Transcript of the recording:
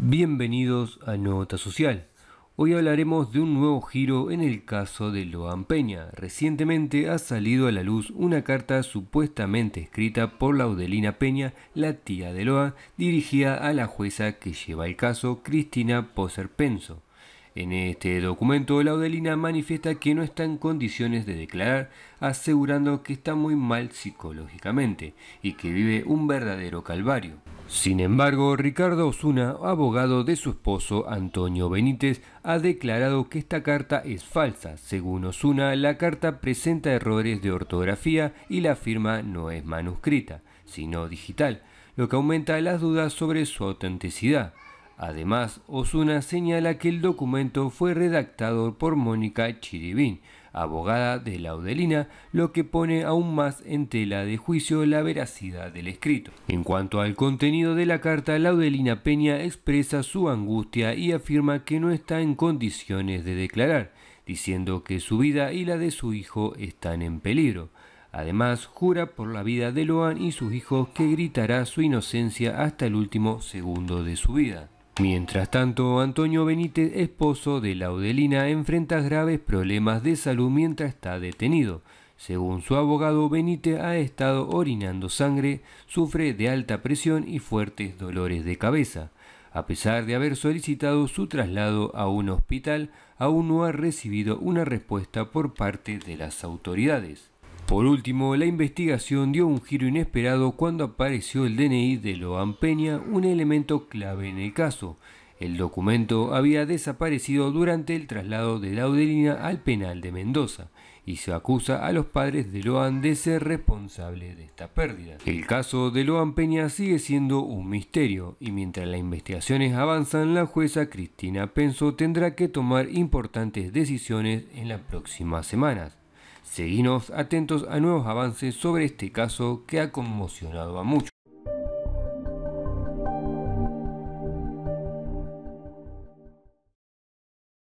Bienvenidos a Nota Social. Hoy hablaremos de un nuevo giro en el caso de Loan Peña. Recientemente ha salido a la luz una carta supuestamente escrita por Laudelina Peña, la tía de Loan, dirigida a la jueza que lleva el caso, Cristina Poser en este documento, Laudelina manifiesta que no está en condiciones de declarar, asegurando que está muy mal psicológicamente y que vive un verdadero calvario. Sin embargo, Ricardo Osuna, abogado de su esposo Antonio Benítez, ha declarado que esta carta es falsa. Según Osuna, la carta presenta errores de ortografía y la firma no es manuscrita, sino digital, lo que aumenta las dudas sobre su autenticidad. Además, Osuna señala que el documento fue redactado por Mónica Chiribín, abogada de Laudelina, lo que pone aún más en tela de juicio la veracidad del escrito. En cuanto al contenido de la carta, Laudelina Peña expresa su angustia y afirma que no está en condiciones de declarar, diciendo que su vida y la de su hijo están en peligro. Además, jura por la vida de Loan y sus hijos que gritará su inocencia hasta el último segundo de su vida. Mientras tanto, Antonio Benítez, esposo de Laudelina, enfrenta graves problemas de salud mientras está detenido. Según su abogado, Benítez ha estado orinando sangre, sufre de alta presión y fuertes dolores de cabeza. A pesar de haber solicitado su traslado a un hospital, aún no ha recibido una respuesta por parte de las autoridades. Por último, la investigación dio un giro inesperado cuando apareció el DNI de Loan Peña, un elemento clave en el caso. El documento había desaparecido durante el traslado de Laudelina al penal de Mendoza y se acusa a los padres de Loan de ser responsable de esta pérdida. El caso de Loan Peña sigue siendo un misterio y mientras las investigaciones avanzan, la jueza Cristina Penso tendrá que tomar importantes decisiones en las próximas semanas. Seguimos atentos a nuevos avances sobre este caso que ha conmocionado a muchos.